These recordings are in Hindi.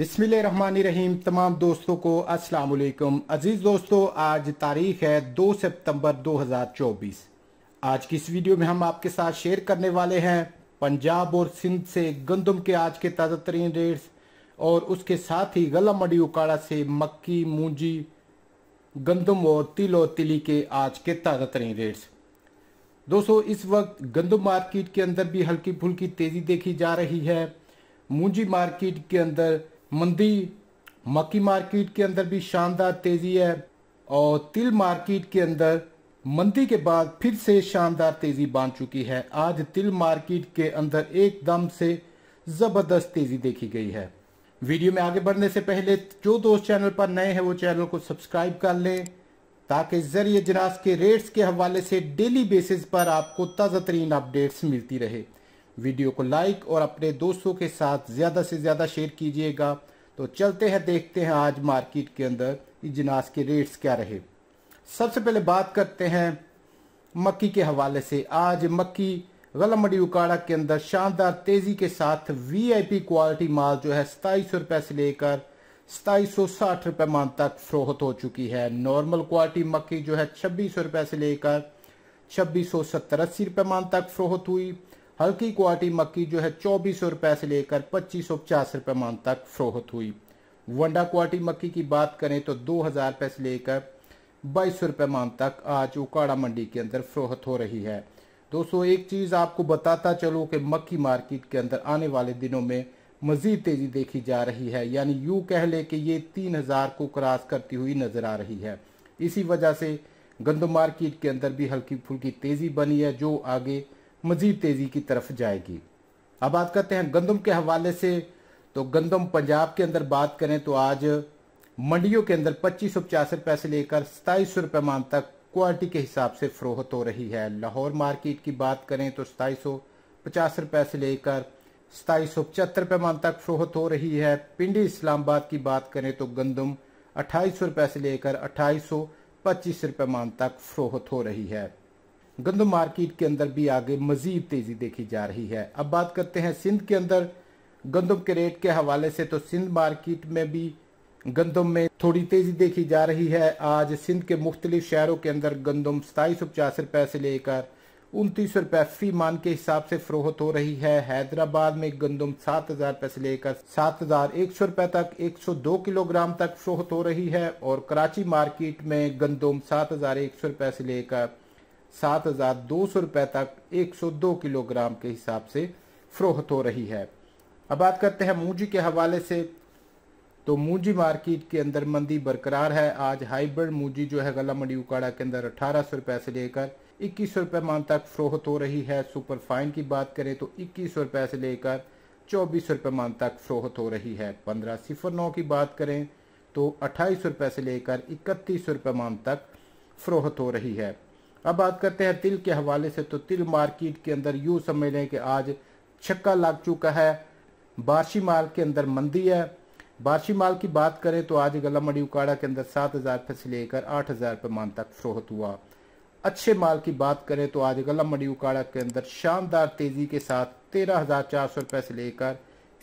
रहीम तमाम दोस्तों को अस्सलाम वालेकुम अज़ीज़ दोस्तों आज तारीख है 2 सितंबर 2024 आज की इस वीडियो में हम आपके साथ शेयर करने वाले हैं पंजाब और सिंध से गंदम के आज के ताज़ा तरीन रेट्स और उसके साथ ही गला मंडी उकाड़ा से मक्की मूंजी गंदम और तिल और तिली के आज के ताज़ा तरीन रेट्स दोस्तों इस वक्त गंदम मार्केट के अंदर भी हल्की फुल्की तेज़ी देखी जा रही है मूंजी मार्केट के अंदर मंदी मक्की मार्केट के अंदर भी शानदार तेज़ी है और तिल मार्केट के अंदर मंदी के बाद फिर से शानदार तेज़ी बांध चुकी है आज तिल मार्केट के अंदर एकदम से ज़बरदस्त तेज़ी देखी गई है वीडियो में आगे बढ़ने से पहले जो दोस्त चैनल पर नए हैं वो चैनल को सब्सक्राइब कर लें ताकि ज़रिए जनाज के रेट्स के हवाले से डेली बेसिस पर आपको ताज़ा तरीन अपडेट्स मिलती रहे वीडियो को लाइक और अपने दोस्तों के साथ ज़्यादा से ज़्यादा शेयर कीजिएगा तो चलते हैं देखते हैं आज मार्केट के अंदर इजनास के रेट्स क्या रहे सबसे पहले बात करते हैं मक्की के हवाले से आज मक्की गलम मंडी उकाड़ा के अंदर शानदार तेज़ी के साथ वीआईपी क्वालिटी माल जो है सताईस रुपए से लेकर सताईस सौ साठ रुपए मान तक फरोहत हो चुकी है नॉर्मल क्वालिटी मक्की जो है छब्बीस सौ से लेकर छब्बीस सौ सत्तर अस्सी रुपए मान तक फरोहत हुई हल्की क्वालिटी मक्की जो है चौबीस सौ रुपए से लेकर पच्चीस सौ पचास रुपये मान तक फरोहत हुई वंडा क्वालिटी मक्की की बात करें तो दो हज़ार रुपए से लेकर बाईस सौ रुपये मान तक आज उकाड़ा मंडी के अंदर फरोहत हो रही है दोस्तों एक चीज़ आपको बताता चलो कि मक्की मार्केट के अंदर आने वाले दिनों में मज़ीद तेज़ी देखी जा रही है यानी यू कह ले कि ये तीन हज़ार को क्रॉस करती हुई नज़र आ रही है इसी वजह से गंदम मार्केट के अंदर भी हल्की फुल्की तेज़ी बनी है जो आगे मजीद तेज़ी की तरफ जाएगी अब बात करते हैं गंदम के हवाले से तो गंदम पंजाब के अंदर बात करें तो आज मंडियों के अंदर पच्चीस सौ पचास रुपये से लेकर सताईस सौ रुपए मान तक क्वालिटी के हिसाब से फ़रोहत हो रही है लाहौर मार्केट की बात करें तो सताईस सौ पचास रुपए से लेकर सताईस सौ पचहत्तर रुपए मान तक फ़रोहत हो रही है पिंडी इस्लामाबाद की बात करें तो गंदम अट्ठाईस सौ रुपए से लेकर अट्ठाईस सौ पच्चीस रुपए मान तक फ़रोहत हो रही है गंदम मार्केट के अंदर भी आगे मजीद तेजी देखी जा रही है अब बात करते हैं सिंध के अंदर गंदम के रेट के हवाले से तो सिंध मार्केट में भी गंदम में थोड़ी तेजी देखी जा रही है आज सिंध के मुख्तलिफ शहरों के अंदर गंदम सताईस सौ पचास रुपए से लेकर उनतीस सौ रुपए फी मान के हिसाब से फरोहत हो रही है हैदराबाद में गंदम सात हजार रुपए से लेकर सात हजार एक सौ रुपए तक एक सौ दो किलोग्राम तक फरोहत हो रही है और कराची मार्केट में गंदम सात हजार एक सौ रुपए से लेकर सात हजार दो सौ रुपए तक 102 किलोग्राम के हिसाब से फरोहत हो रही है अब बात करते हैं मूजी के हवाले से तो मूजी मार्केट के अंदर मंदी बरकरार है आज हाइब्रिड मूजी जो है गला मंडी उकाड़ा के अंदर अठारह सौ रुपए से लेकर इक्कीस सौ रुपये मान तक फरोहत हो रही है सुपर फाइन की बात करें तो इक्कीस सौ रुपये से लेकर चौबीस सौ मान तक फरोहत हो रही है पंद्रह सिफर नौ की बात करें तो अट्ठाईस सौ से लेकर इकतीस सौ मान तक फरोहत हो रही है अब बात करते हैं तिल के हवाले से तो तिल मार्केट के अंदर यू समझ लें कि आज छक्का लग चुका है बारशी माल के अंदर मंदी है बारशी माल की बात करें तो आज गला मंडी उकाड़ा के अंदर सात हज़ार रुपये से लेकर आठ हज़ार रुपये मान तक फरोहत हुआ अच्छे माल की बात करें तो आज गला मंडी उकाड़ा के अंदर शानदार तेज़ी के साथ तेरह हज़ार चार सौ रुपये से लेकर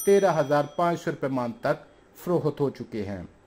तेरह हज़ार पाँच सौ रुपये मान तक फरोहत हो चुके हैं